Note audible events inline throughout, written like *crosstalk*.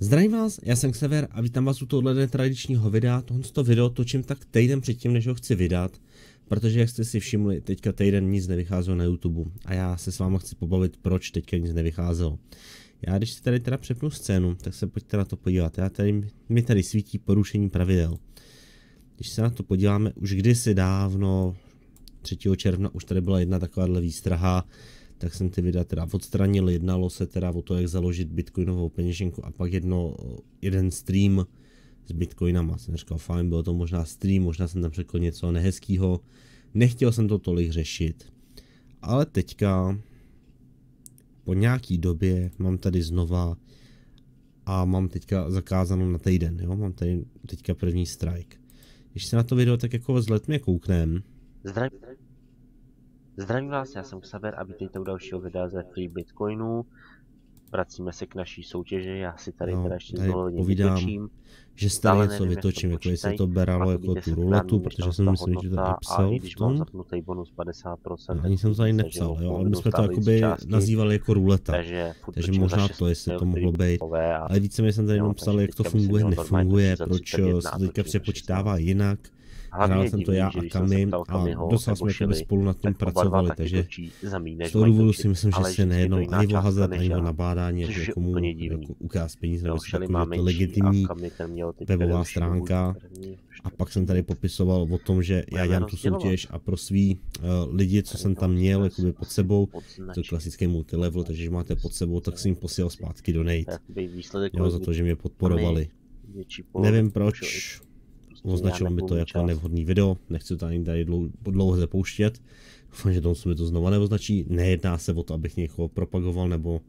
Zdravím vás, já jsem Sever a vítám vás u tohohle tradičního videa. Tohle video točím tak týden předtím, než ho chci vydat, protože jak jste si všimli, teďka týden nic nevycházelo na YouTube a já se s váma chci pobavit, proč teďka nic nevycházelo. Já když si tady teda přepnu scénu, tak se pojďte na to podívat. Já tady, mi tady svítí porušení pravidel. Když se na to podíváme, už kdysi dávno, 3. června, už tady byla jedna takováhle výstraha, tak jsem ty videa teda odstranil, jednalo se teda o to, jak založit bitcoinovou peněženku a pak jedno, jeden stream s bitcoinama, jsem říkal fajn, bylo to možná stream, možná jsem tam řekl něco nehezkýho, nechtěl jsem to tolik řešit, ale teďka po nějaký době mám tady znova a mám teďka zakázanou na týden, jo, mám tady teďka první strike. Když se na to video tak jako s letmi kouknem, Zdravím vás, já jsem Xaver a vítejte u dalšího videa ze Free Bitcoinu, Vracíme se k naší soutěži, já si tady no, teda ještě znovu vytočím. že stále něco vytočím, jako jestli to beralo jako tu ruletu, protože jsem myslím, že to napsal v tom. bonus 50%, ani jsem to ani nepsal, jo, ale my jsme to jakoby části, nazývali jako ruleta, takže, takže možná to, jestli to mohlo jako být. Ale více mi jsem tady jenom psal, jak to funguje, nefunguje, proč se teďka přepočítává jinak hrál jsem to já a Kami a docela jsme tady spolu na tom pracovali, takže z toho důvodu si myslím, že se nejednou ani o hazard, ani o nabádání, jako komu jako ukázat peníze, nebo si takový legitimní webová stránka. A pak jsem tady popisoval o tom, že já dělám tu soutěž a pro svý eh, lidi, co jsem tam měl jakoby pod sebou, to klasické multilevel, takže když máte pod sebou, tak jsem jim posílal zpátky donate. Jo, za to, že mě podporovali. Nevím proč, označilo mi to jako nevhodný video, nechci to ani tady dlouho, dlouho zapouštět. Doufám, že se mi to znova neoznačí. Nejedná se o to, abych někoho propagoval nebo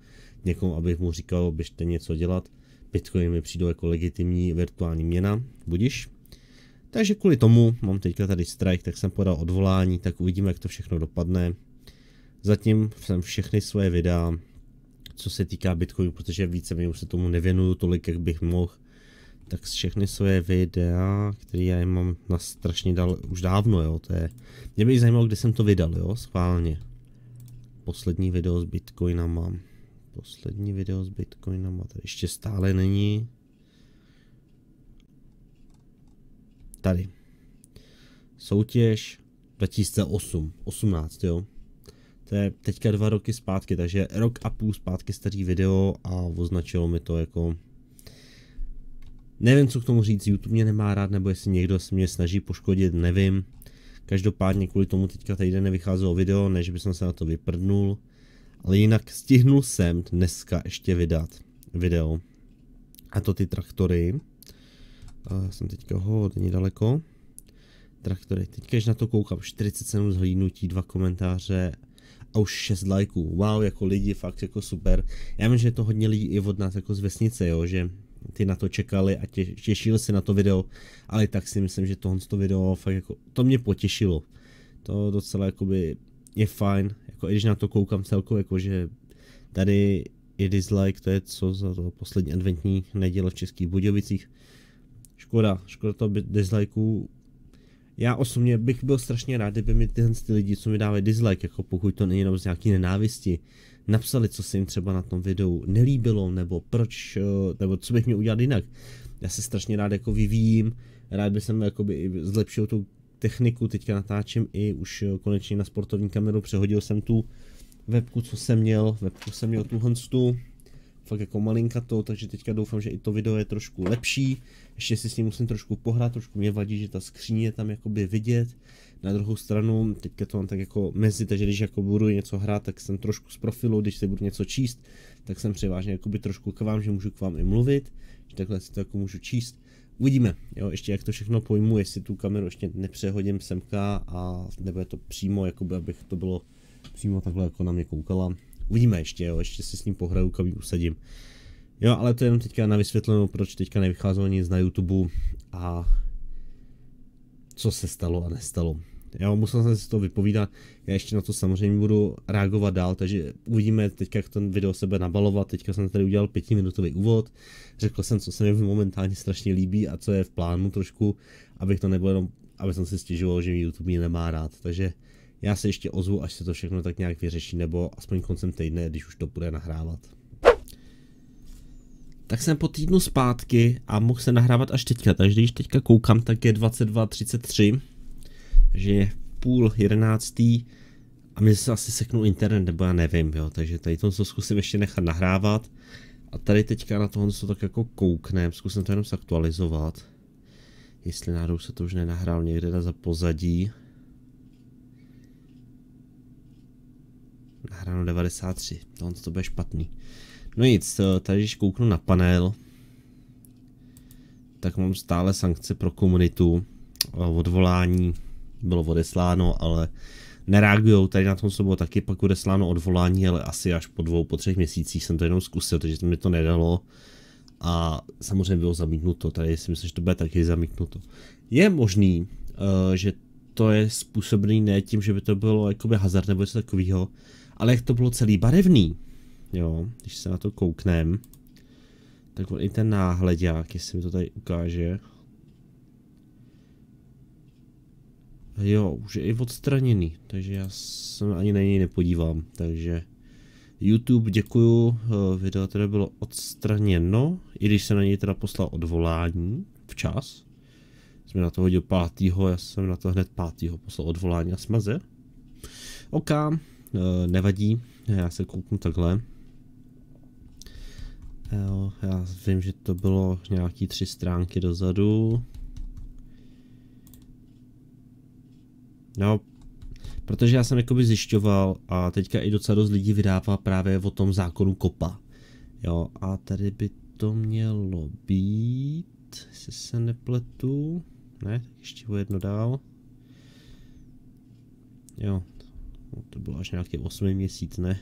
někomu, abych mu říkal, běžte něco dělat. Bitcoin mi přijde jako legitimní virtuální měna, budiš. Takže kvůli tomu mám teďka tady strike, tak jsem podal odvolání, tak uvidíme, jak to všechno dopadne. Zatím jsem všechny svoje videa, co se týká Bitcoinu, protože více, mi už se tomu nevěnuju tolik, jak bych mohl, tak všechny svoje videa, které já jim mám na strašně dal, už dávno, jo, to je, mě by zajímalo, kde jsem to vydal, jo, schválně. Poslední video s Bitcoinem mám. Poslední video s Bitcoinem to ještě stále není. Tady. Soutěž 2008, 18, jo. To je teďka dva roky zpátky, takže rok a půl zpátky starý video a označilo mi to jako Nevím, co k tomu říct, YouTube mě nemá rád, nebo jestli někdo se mě snaží poškodit, nevím. Každopádně kvůli tomu teďka týden nevycházelo video, než bych se na to vyprdnul. Ale jinak stihnul jsem dneska ještě vydat video. A to ty traktory. A jsem teďka hodně daleko. Traktory. Teďka, když na to koukám, 47 zhlídnutí, dva komentáře a už 6 lajků. Wow, jako lidi, fakt jako super. Já vím, že je to hodně lidí i od nás jako z vesnice, jo, že ty na to čekali a tě, těšili se na to video, ale i tak si myslím, že tohle to video fakt jako, to mě potěšilo. To docela jakoby je fajn, jako i když na to koukám celkově, jako že tady i dislike, to je co za to poslední adventní neděle v Českých Budějovicích. Škoda, škoda to dislikeů. Já osobně bych byl strašně rád, kdyby mi tyhle ty lidi, co mi dávají dislike, jako pokud to není jenom z nějaký nenávisti, napsali, co se jim třeba na tom videu nelíbilo, nebo proč, eh, nebo co bych měl udělat jinak. Já se strašně rád jako vyvíjím, rád bych jsem jakoby zlepšil tu techniku, teďka natáčím i už eh, konečně na sportovní kameru, přehodil jsem tu webku, co jsem měl, webku jsem měl tuhle tu, fakt jako malinka to, takže teďka doufám, že i to video je trošku lepší. Ještě si s ním musím trošku pohrát, trošku mě vadí, že ta skříně je tam jakoby vidět. Na druhou stranu, teďka to mám tak jako mezi, takže když jako budu něco hrát, tak jsem trošku z profilu, když se budu něco číst, tak jsem převážně jakoby trošku k vám, že můžu k vám i mluvit, že takhle si to jako můžu číst. Uvidíme, jo, ještě jak to všechno pojmu, jestli tu kameru ještě nepřehodím semka a nebo je to přímo, jakoby, abych to bylo přímo takhle jako na mě koukala, Uvidíme ještě, jo, ještě si s ním pohraju, kam usadím. Jo, ale to je jenom teďka na vysvětlenou, proč teďka nevycházelo nic na YouTube a co se stalo a nestalo. Jo, musel jsem si to vypovídat, já ještě na to samozřejmě budu reagovat dál, takže uvidíme teďka, jak ten video sebe nabalovat, teďka jsem tady udělal pětiminutový úvod, řekl jsem, co se mi momentálně strašně líbí a co je v plánu trošku, abych to nebylo jenom, aby jsem si stěžoval, že mi YouTube mě nemá rád, takže já se ještě ozvu, až se to všechno tak nějak vyřeší, nebo aspoň koncem týdne, když už to bude nahrávat. Tak jsem po týdnu zpátky a mohl se nahrávat až teďka, takže když teďka koukám, tak je 22.33, že je půl jedenáctý a mi se asi seknul internet, nebo já nevím, jo, takže tady to zkusím ještě nechat nahrávat. A tady teďka na tohle to tak jako kouknem, zkusím to jenom zaktualizovat. Jestli náhodou se to už nenahrál někde za pozadí. Nahráno 93, no to bude špatný. No nic, eh, tady když kouknu na panel, tak mám stále sankce pro komunitu, eh, odvolání bylo odesláno, ale nereagují, tady na tom co bylo taky pak odesláno odvolání, ale asi až po dvou, po třech měsících jsem to jenom zkusil, takže to mi to nedalo a samozřejmě bylo zamítnuto, tady si myslím, že to bude taky zamítnuto. Je možný, eh, že to je způsobený ne tím, že by to bylo jakoby hazard nebo něco takového, ale jak to bylo celý barevný, jo, když se na to kouknem, tak on i ten náhleďák, jestli mi to tady ukáže. Jo, už je i odstraněný, takže já se ani na něj nepodívám, takže YouTube děkuju, eh, video teda bylo odstraněno, i když se na něj teda poslal odvolání včas. Jsme na to hodil pátýho, já jsem na to hned pátýho poslal odvolání a smaze. OK, Eh, nevadí, já se kouknu takhle. Jo, já vím, že to bylo nějaký tři stránky dozadu. No, protože já jsem jakoby zjišťoval a teďka i docela dost lidí vydává právě o tom zákonu kopa. Jo, a tady by to mělo být, jestli se nepletu. Ne, ještě o jedno dál. Jo, No, to bylo až nějaký 8 měsíc, ne?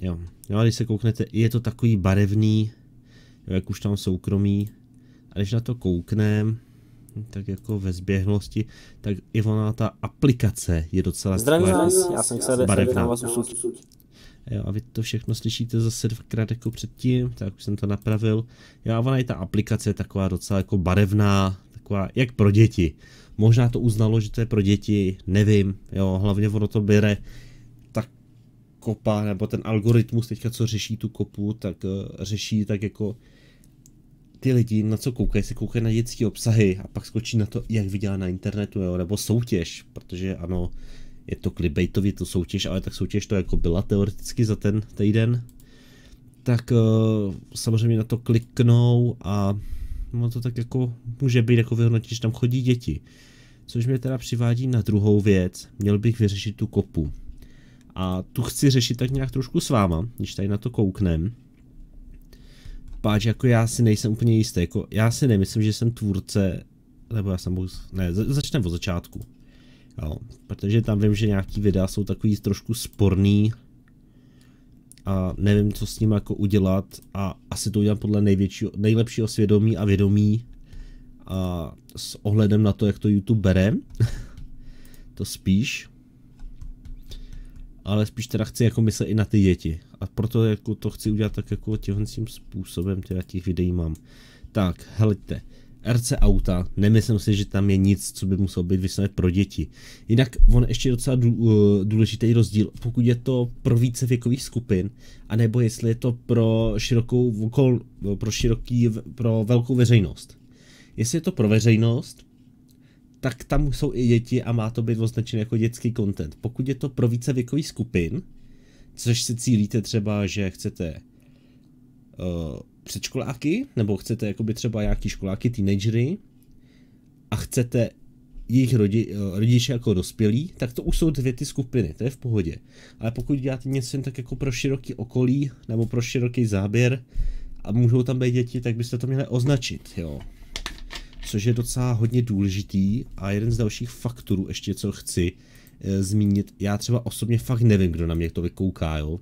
Jo. jo, a když se kouknete, je to takový barevný, jo, jak už tam soukromí. A když na to kouknem, tak jako ve zběhlosti, tak i ona ta aplikace je docela Zdravím vás, já jsem se barevná. Vás jo, a vy to všechno slyšíte zase dvakrát jako předtím, tak už jsem to napravil. Jo, a ona i ta aplikace je taková docela jako barevná, taková, jak pro děti. Možná to uznalo, že to je pro děti, nevím, jo, hlavně ono to bere tak kopa, nebo ten algoritmus teďka, co řeší tu kopu, tak uh, řeší tak jako ty lidi, na co koukají, se koukají na dětské obsahy a pak skočí na to, jak vydělá na internetu, jo, nebo soutěž, protože ano, je to clickbaitově to soutěž, ale tak soutěž to jako byla teoreticky za ten týden, tak uh, samozřejmě na to kliknou a ono to tak jako může být jako vyhodnotit, že tam chodí děti. Což mě teda přivádí na druhou věc, měl bych vyřešit tu kopu. A tu chci řešit tak nějak trošku s váma, když tady na to kouknem. Páč, jako já si nejsem úplně jistý, jako já si nemyslím, že jsem tvůrce, nebo já jsem, ne, začneme od začátku. Jo, protože tam vím, že nějaký videa jsou takový trošku sporný, a nevím, co s ním jako udělat a asi to udělám podle největšího, nejlepšího svědomí a vědomí a s ohledem na to, jak to YouTube bere, *laughs* to spíš, ale spíš teda chci jako myslet i na ty děti a proto jako to chci udělat tak jako tímhle způsobem, teda těch videí mám. Tak, helejte. RC auta, nemyslím si, že tam je nic, co by muselo být vysloveně pro děti. Jinak on ještě je docela eh, důležitý rozdíl, pokud je to pro více věkových skupin, anebo jestli je to pro širokou, eh, pro široký, pro velkou veřejnost. Jestli je to pro veřejnost, tak tam jsou i děti a má to být označeno jako dětský content. Pokud je to pro více věkových skupin, což se cílíte třeba, že chcete uh, předškoláky, nebo chcete jakoby třeba nějaký školáky, teenagery a chcete jejich rodi, eh, rodiče jako dospělí, tak to už jsou dvě ty skupiny, to je v pohodě. Ale pokud děláte něco jen tak jako pro široký okolí, nebo pro široký záběr, a můžou tam být děti, tak byste to měli označit, jo. Což je docela hodně důležitý a jeden z dalších faktorů ještě, co chci e, zmínit, já třeba osobně fakt nevím, kdo na mě to vykouká, jo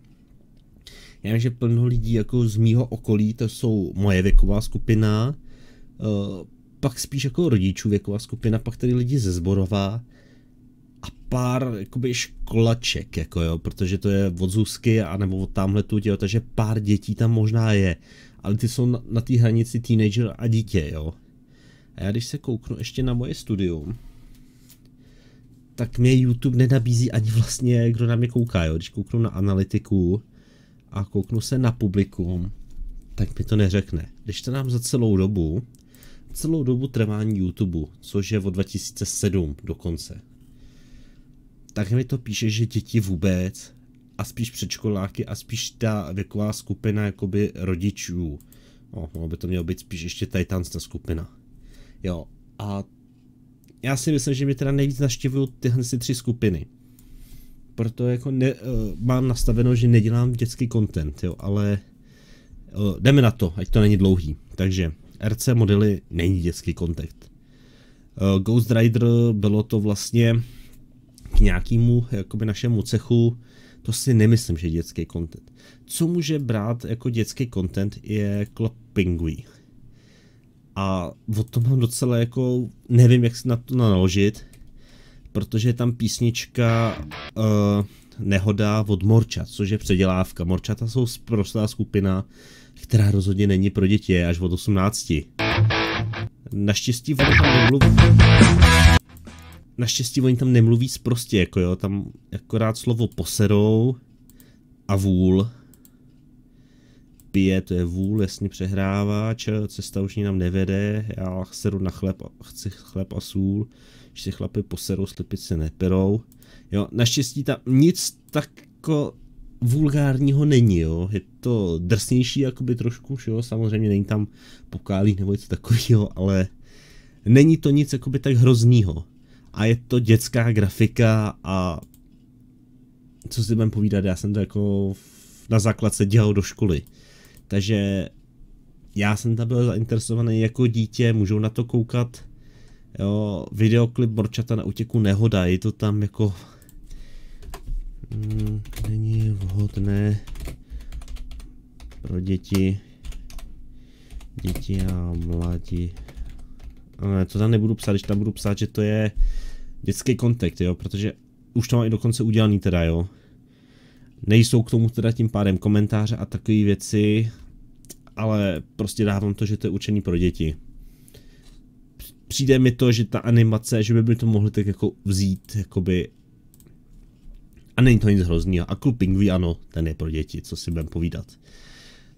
já vím, že plno lidí jako z mýho okolí, to jsou moje věková skupina, eh, pak spíš jako rodičů věková skupina, pak tady lidi ze zborová a pár jakoby školaček, jako jo, protože to je od Zuzky a nebo od tamhle tu, jo, takže pár dětí tam možná je, ale ty jsou na, na té hranici teenager a dítě, jo. A já když se kouknu ještě na moje studium, tak mě YouTube nenabízí ani vlastně, kdo na mě kouká, jo. Když kouknu na analytiku, a kouknu se na publikum, tak mi to neřekne. Když to nám za celou dobu, celou dobu trvání YouTube, což je od 2007 dokonce, tak mi to píše, že děti vůbec a spíš předškoláky a spíš ta věková skupina jakoby rodičů. No, Mohlo by to mělo být spíš ještě tady skupina. Jo, a já si myslím, že mi teda nejvíc naštěvují tyhle si tři skupiny proto jako ne, uh, mám nastaveno, že nedělám dětský content, jo, ale uh, jdeme na to, ať to není dlouhý. Takže RC modely není dětský content. Uh, Ghost Rider bylo to vlastně k nějakému jakoby našemu cechu, to si nemyslím, že je dětský content. Co může brát jako dětský content je Club Pingui. A o tom mám docela jako, nevím jak si na to naložit, protože je tam písnička uh, Nehoda od Morčat, což je předělávka. Morčata jsou prostá skupina, která rozhodně není pro děti, až od 18. Naštěstí oni tam nemluví. Naštěstí oni tam nemluví prostě, jako jo, tam akorát slovo poserou a vůl. Pije, to je vůl, jasně čel, cesta už ní nám nevede, já seru na chleb, chci chleb a sůl že se chlapy poserou, slepice neperou. Jo, naštěstí tam nic tako vulgárního není, jo. Je to drsnější jakoby trošku, jo. Samozřejmě není tam pokálí nebo něco takového, ale není to nic jakoby tak hroznýho. A je to dětská grafika a co si budeme povídat, já jsem to jako na základce dělal do školy. Takže já jsem tam byl zainteresovaný jako dítě, můžou na to koukat Jo, videoklip Borčata na útěku nehoda, je to tam jako... Mm, není vhodné pro děti, děti a mladí. Ale to tam nebudu psát, když tam budu psát, že to je dětský kontakt, jo, protože už to mám i dokonce udělaný teda, jo. Nejsou k tomu teda tím pádem komentáře a takové věci, ale prostě dávám to, že to je učení pro děti přijde mi to, že ta animace, že by, by to mohli tak jako vzít, jakoby a není to nic hroznýho. A klub pingví, ano, ten je pro děti, co si budem povídat.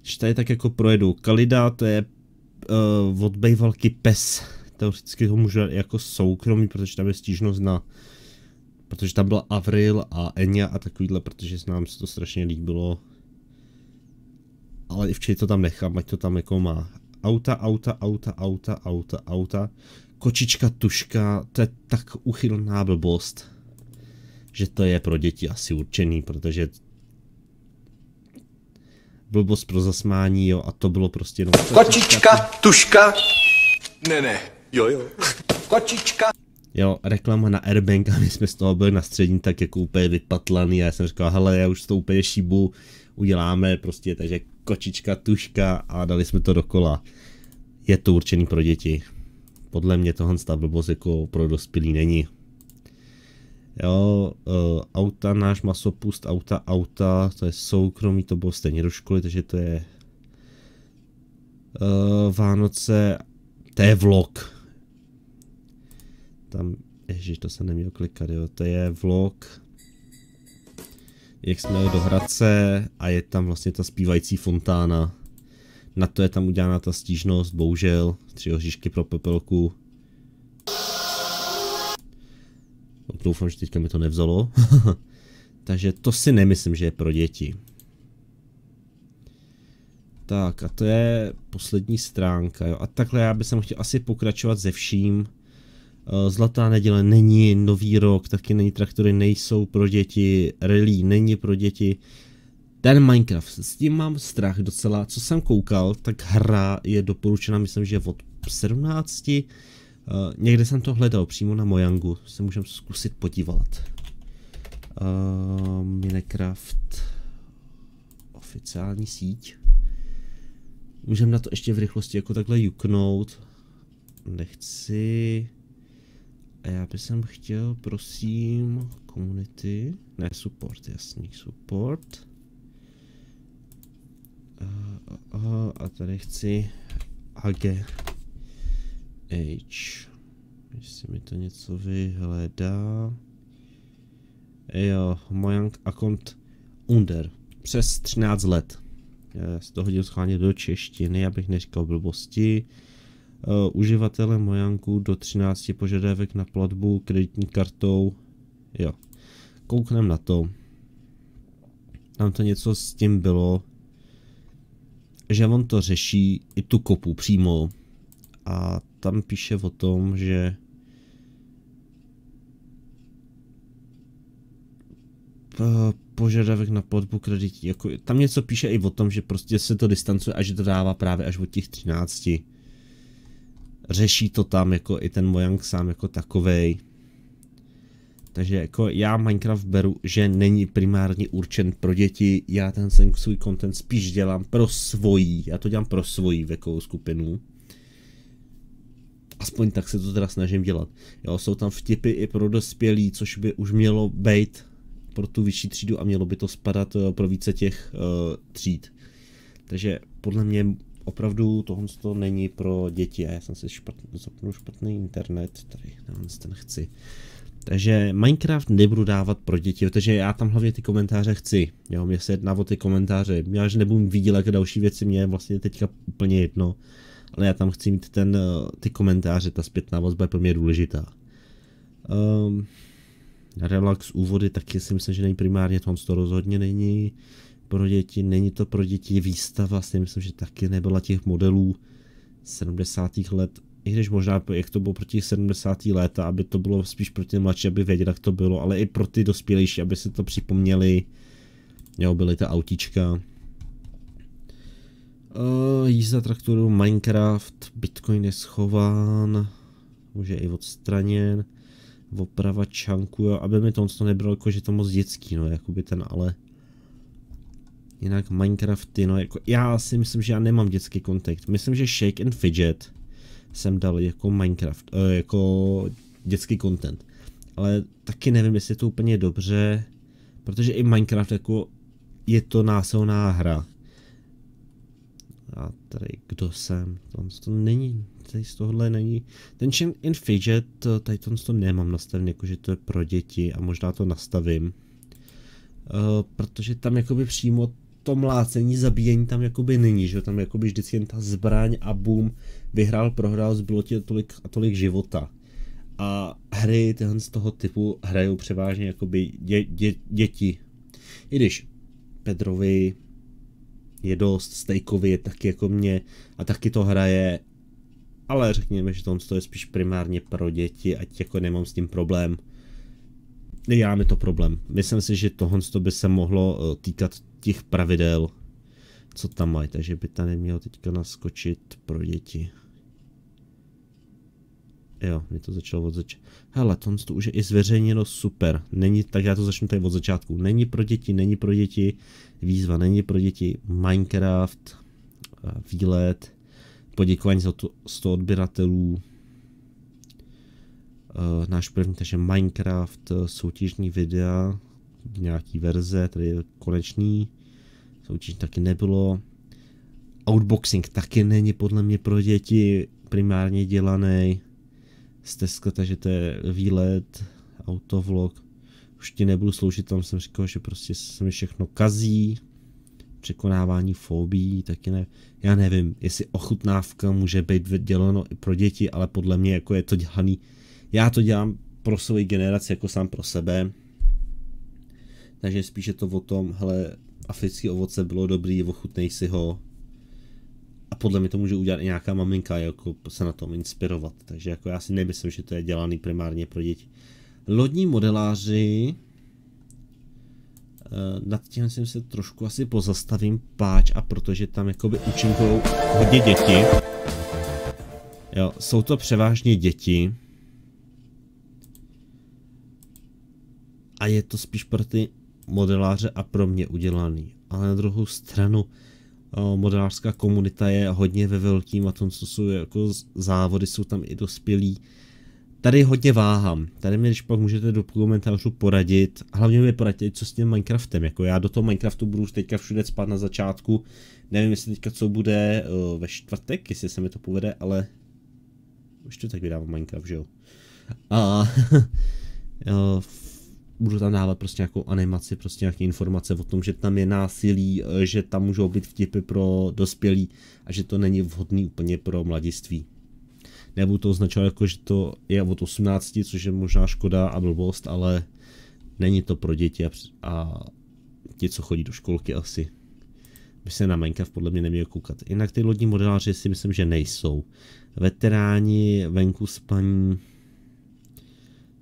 Že tady tak jako projedu Kalida, to je uh, od bejvalky pes. Teoreticky ho můžu jako soukromý, protože tam je stížnost na... Protože tam byla Avril a Enya a takovýhle, protože s nám se to strašně líbilo. Ale i včetně to tam nechám, ať to tam jako má auta, auta, auta, auta, auta, auta. Kočička, tuška, to je tak uchylná blbost, že to je pro děti asi určený, protože blbost pro zasmání, jo, a to bylo prostě jenom... Kočička, tuška, ne, ne, jo, jo, kočička. Jo, reklama na Airbank a my jsme z toho byli na střední tak jako úplně vypatlaný a já jsem říkal, hele, já už to úplně šíbu, uděláme prostě, takže kočička, tuška a dali jsme to do kola. Je to určený pro děti. Podle mě tohle ta blbost jako pro dospělý není. Jo, uh, auta, náš masopust, auta, auta, to je soukromý, to bylo stejně do školy, takže to je uh, Vánoce, to je vlog. Tam, ježiš, to se nemělo klikat, jo, to je vlog, jak jsme jeli do Hradce a je tam vlastně ta zpívající fontána. Na to je tam udělána ta stížnost, bohužel, tři hoříšky pro pepelku. Doufám, že teďka mi to nevzalo. *laughs* Takže to si nemyslím, že je pro děti. Tak a to je poslední stránka, jo. A takhle já bych chtěl asi pokračovat ze vším. Eh, Zlatá neděle není, Nový rok taky není, traktory nejsou pro děti, rally není pro děti. Ten Minecraft, s tím mám strach docela, co jsem koukal, tak hra je doporučena, myslím, že od 17. Uh, eh, někde jsem to hledal, přímo na Mojangu, se můžeme zkusit podívat. Uh, Minecraft, oficiální síť. Můžeme na to ještě v rychlosti jako takhle juknout. Nechci... A já bych sem chtěl, prosím, community, ne support, jasný, support. A, a, a tady chci AG H. Jestli mi to něco vyhledá. Jo, Mojang Akont Under. Přes 13 let. Já si to hodím schválně do češtiny, abych neříkal blbosti. Eh, uživatele Mojanku do 13 požadavek na platbu kreditní kartou. Jo, kouknem na to. Tam to něco s tím bylo, že on to řeší i tu kopu přímo. A tam píše o tom, že eh, požadavek na platbu kreditní, Jako, tam něco píše i o tom, že prostě se to distancuje a že to dává právě až od těch 13 řeší to tam jako i ten Mojang sám jako takovej. Takže jako já Minecraft beru, že není primárně určen pro děti, já ten svůj content spíš dělám pro svojí, já to dělám pro svojí věkovou skupinu. Aspoň tak se to teda snažím dělat. Jo, jsou tam vtipy i pro dospělí, což by už mělo být pro tu vyšší třídu a mělo by to spadat eh, pro více těch uh, tříd. Takže podle mě opravdu tohle to není pro děti a já jsem si špatný, zapnul špatný internet, tady ten chci. Takže Minecraft nebudu dávat pro děti, protože já tam hlavně ty komentáře chci. Jo, mě se jedná o ty komentáře. Já že nebudu vidět jak další věci, mě je vlastně teďka úplně jedno. Ale já tam chci mít ten, eh, ty komentáře, ta zpětná vazba je pro mě důležitá. Um, relax úvody taky si myslím, že není primárně, tohle to rozhodně není pro děti, není to pro děti, výstava si myslím, že taky nebyla těch modelů 70. let, i když možná, jak to bylo pro těch 70. let, aby to bylo spíš pro ty mladší, aby věděli, jak to bylo, ale i pro ty dospělejší, aby si to připomněli, jo, byly ta autička Uh, eh, jízda traktoru, Minecraft, Bitcoin je schován, už je i odstraněn, oprava čanku, jo, aby mi to nebylo jako, že to moc dětský, no, jakoby ten ale. Jinak Minecrafty, no jako já si myslím, že já nemám dětský kontakt. Myslím, že Shake and Fidget jsem dal jako Minecraft, eh, jako dětský content. Ale taky nevím, jestli je to úplně dobře, protože i Minecraft jako je to násilná hra. A tady kdo jsem? Tam to není, tady z tohohle není. Ten Chain in Fidget, eh, tady to, to nemám nastavený, jako, že to je pro děti a možná to nastavím. Uh, protože tam jakoby přímo to mlácení, zabíjení tam jakoby není, že tam jakoby vždycky jen ta zbraň a boom, vyhrál, prohrál, zbylo ti tolik a tolik života. A hry tyhle z toho typu hrajou převážně jakoby dě, dě, děti. I když Pedrovi je dost, Stejkovi je taky jako mě a taky to hraje, ale řekněme, že tohle je spíš primárně pro děti, ať jako nemám s tím problém já mi to problém. Myslím si, že tohle by se mohlo eh, týkat těch pravidel, co tam mají, takže by tady nemělo teďka naskočit pro děti. Jo, mi to začalo od začátku. Hele, to už je i zveřejněno, super. Není, tak já to začnu tady od začátku. Není pro děti, není pro děti, výzva není pro děti, Minecraft, eh, výlet, poděkování za to 100 odběratelů, uh, náš první, takže Minecraft, eh, soutěžní videa, nějaký verze, tedy konečný, soutěžní taky nebylo. Outboxing taky není podle mě pro děti primárně dělaný. Stezka, takže to je výlet, autovlog. Už ti nebudu sloužit, tam jsem říkal, že prostě se mi všechno kazí. Překonávání fobí, taky ne. Já nevím, jestli ochutnávka může být děleno i pro děti, ale podle mě jako je to dělaný já to dělám pro svoji generaci, jako sám pro sebe. Takže spíš je to o tom, hele, africký ovoce bylo dobrý, ochutnej si ho. A podle mě to může udělat i nějaká maminka, jako se na tom inspirovat. Takže jako já si nemyslím, že to je dělaný primárně pro děti. Lodní modeláři, eh, nad tím jsem se trošku asi pozastavím páč a protože tam jakoby účinkují hodně děti. Jo, jsou to převážně děti. a je to spíš pro ty modeláře a pro mě udělaný. Ale na druhou stranu eh, modelářská komunita je hodně ve velkým a tom, co jsou jako závody, jsou tam i dospělí. Tady hodně váhám. Tady mi, když pak můžete do komentářů poradit, hlavně mi poradit, co s tím Minecraftem. Jako já do toho Minecraftu budu teďka všude spát na začátku. Nevím, jestli teďka co bude eh, ve čtvrtek, jestli se mi to povede, ale už to tak vydávám Minecraft, že jo. A *laughs* eh, budu tam dávat prostě jako animaci, prostě nějaké informace o tom, že tam je násilí, e, že tam můžou být vtipy pro dospělí a že to není vhodný úplně pro mladiství. Nebudu to označovat jako, že to je od 18, což je možná škoda a blbost, ale není to pro děti a, a ti, co chodí do školky asi. By se na Minecraft podle mě neměl koukat. Jinak ty lodní modeláři si myslím, že nejsou. Veteráni venku spaní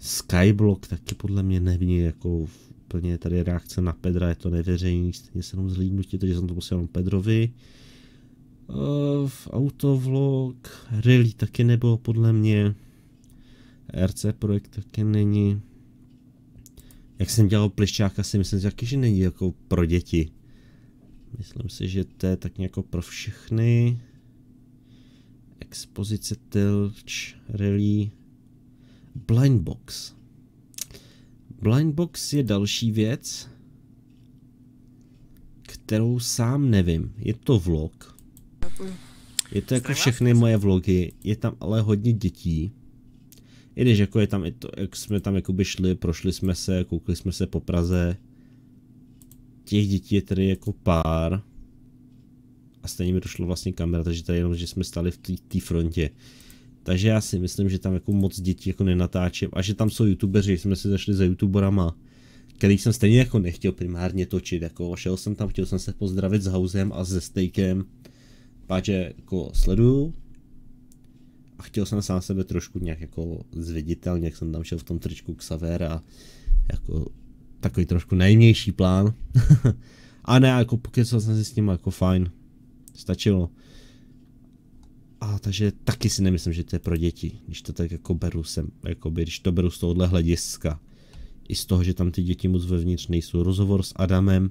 Skyblock taky podle mě nevní, jako úplně tady reakce na Pedra, je to neveřejný, stejně se jenom zhlídnutí, takže jsem to posílal jenom Pedrovi. Uh, Autovlog, Rally taky nebylo podle mě, RC Projekt taky není. Jak jsem dělal plišťáka, si myslím, že taky, že není jako pro děti. Myslím si, že to je tak nějak pro všechny. Expozice Tilch, Rally, Blindbox. Blindbox je další věc, kterou sám nevím. Je to vlog. Je to jako všechny moje vlogy, je tam ale hodně dětí. I když jako je tam, je to, jak jsme tam jakoby šli, prošli jsme se, koukli jsme se po Praze. Těch dětí je tady jako pár. A stejně mi došlo vlastně kamera, takže tady jenom, že jsme stali v té frontě. Takže já si myslím, že tam jako moc dětí jako nenatáčím a že tam jsou youtubeři, jsme si zašli za youtuberama, který jsem stejně jako nechtěl primárně točit, jako šel jsem tam, chtěl jsem se pozdravit s housem a se Stejkem, páče jako sleduju a chtěl jsem sám sebe trošku nějak jako zviditelně, jak jsem tam šel v tom tričku Xaver a jako takový trošku nejmější plán. *laughs* a ne, jako pokud jsem si s ním jako fajn, stačilo. A takže taky si nemyslím, že to je pro děti, když to tak jako beru sem, jakoby, když to beru z tohohle hlediska. I z toho, že tam ty děti moc vevnitř nejsou. Rozhovor s Adamem.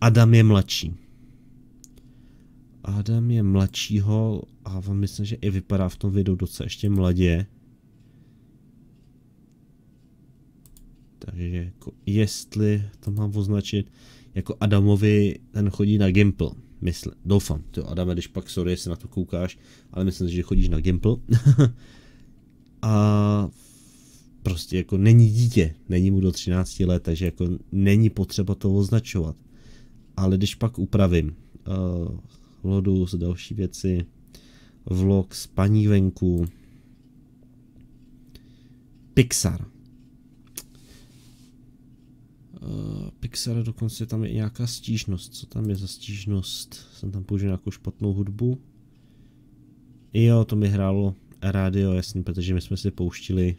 Adam je mladší. Adam je mladšího a myslím, že i vypadá v tom videu docela ještě mladě. Takže jako jestli to mám označit, jako Adamovi ten chodí na Gimple myslím, doufám, ty Adame, když pak, sorry, jestli na to koukáš, ale myslím si, že chodíš na Gimple. *laughs* a prostě jako není dítě, není mu do 13 let, takže jako není potřeba to označovat. Ale když pak upravím uh, lodu z další věci, vlog z paní venku, Pixar, uh, Pixar, dokonce tam je i nějaká stížnost. Co tam je za stížnost? Jsem tam použil nějakou špatnou hudbu. Jo, to mi hrálo rádio, jasný, protože my jsme si pouštili...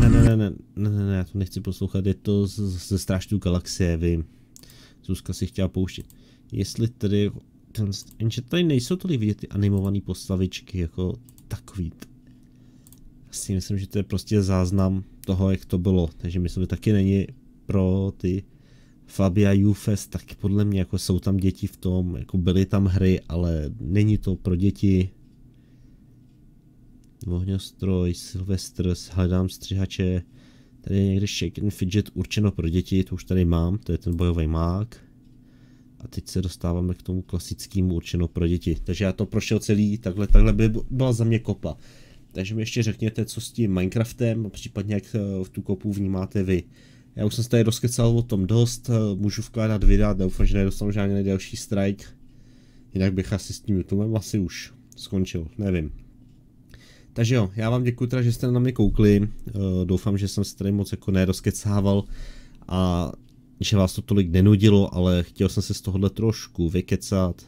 Ne, ne, ne, ne, ne, ne, ne já to nechci poslouchat, je to ze strážtů galaxie, vím. Zuzka si chtěla pouštět. Jestli tedy... Ten, jenže tady nejsou tolik vidět ty animované postavičky, jako takový. Si myslím, že to je prostě záznam toho, jak to bylo. Takže myslím, že taky není pro ty Fabia Jufes, taky podle mě jako jsou tam děti v tom, jako byly tam hry, ale není to pro děti. Vohňostroj, Silvestr, hledám střihače. Tady je někde Shaken Fidget určeno pro děti, to už tady mám, to je ten bojový mák. A teď se dostáváme k tomu klasickému určeno pro děti. Takže já to prošel celý, takhle, takhle by byla za mě kopa. Takže mi ještě řekněte, co s tím Minecraftem, případně jak eh, v tu kopu vnímáte vy. Já už jsem se tady rozkecal o tom dost, eh, můžu vkládat videa, doufám, že nedostanu žádný další strike. Jinak bych asi s tím YouTubem asi už skončil, nevím. Takže jo, já vám děkuji teda, že jste na mě koukli, eh, doufám, že jsem se tady moc jako nerozkecával a že vás to tolik nenudilo, ale chtěl jsem se z tohohle trošku vykecat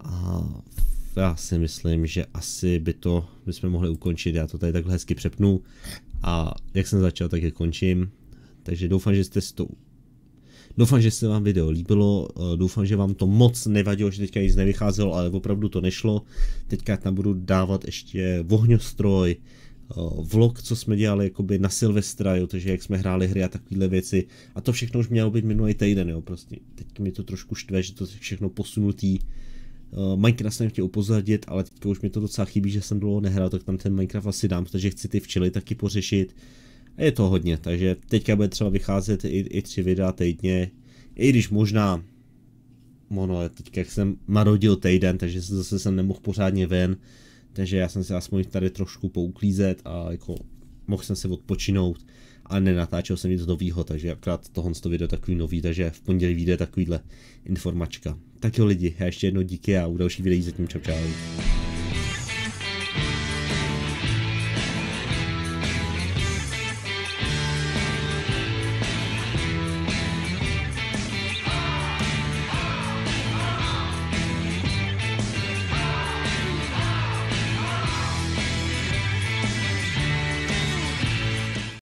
a já si myslím, že asi by to bychom mohli ukončit. Já to tady takhle hezky přepnu a jak jsem začal, tak je končím. Takže doufám, že jste s tou Doufám, že se vám video líbilo, eh, doufám, že vám to moc nevadilo, že teďka nic nevycházelo, ale opravdu to nešlo. Teďka tam budu dávat ještě vohňostroj, eh, vlog, co jsme dělali jakoby na Silvestra, jo, takže jak jsme hráli hry a takovéhle věci. A to všechno už mělo být minulý týden, jo, prostě. Teď mi to trošku štve, že to všechno posunutý. Eh, Minecraft jsem chtěl upozadit, ale teď už mi to docela chybí, že jsem dlouho nehrál, tak tam ten Minecraft asi dám, protože chci ty včely taky pořešit. A je to hodně, takže teďka bude třeba vycházet i, i tři videa týdně, i když možná ono, teď jak jsem marodil týden, takže zase jsem nemohl pořádně ven, takže já jsem si aspoň tady trošku pouklízet a jako mohl jsem se odpočinout a nenatáčel jsem nic novýho, takže akorát tohle to video takový nový, takže v pondělí vyjde takovýhle informačka. Tak jo lidi, já ještě jednou díky a u dalších videí zatím čau čau.